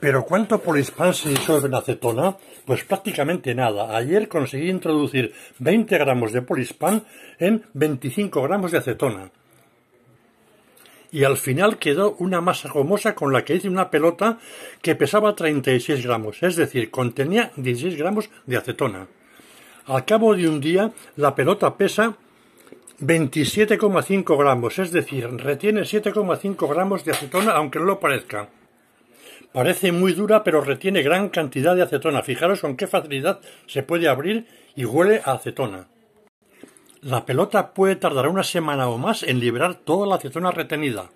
Pero ¿cuánto polispan se disuelve en acetona? Pues prácticamente nada. Ayer conseguí introducir 20 gramos de polispan en 25 gramos de acetona. Y al final quedó una masa gomosa con la que hice una pelota que pesaba 36 gramos, es decir, contenía 16 gramos de acetona. Al cabo de un día, la pelota pesa 27,5 gramos, es decir, retiene 7,5 gramos de acetona aunque no lo parezca. Parece muy dura, pero retiene gran cantidad de acetona. Fijaros con qué facilidad se puede abrir y huele a acetona. La pelota puede tardar una semana o más en liberar toda la acetona retenida.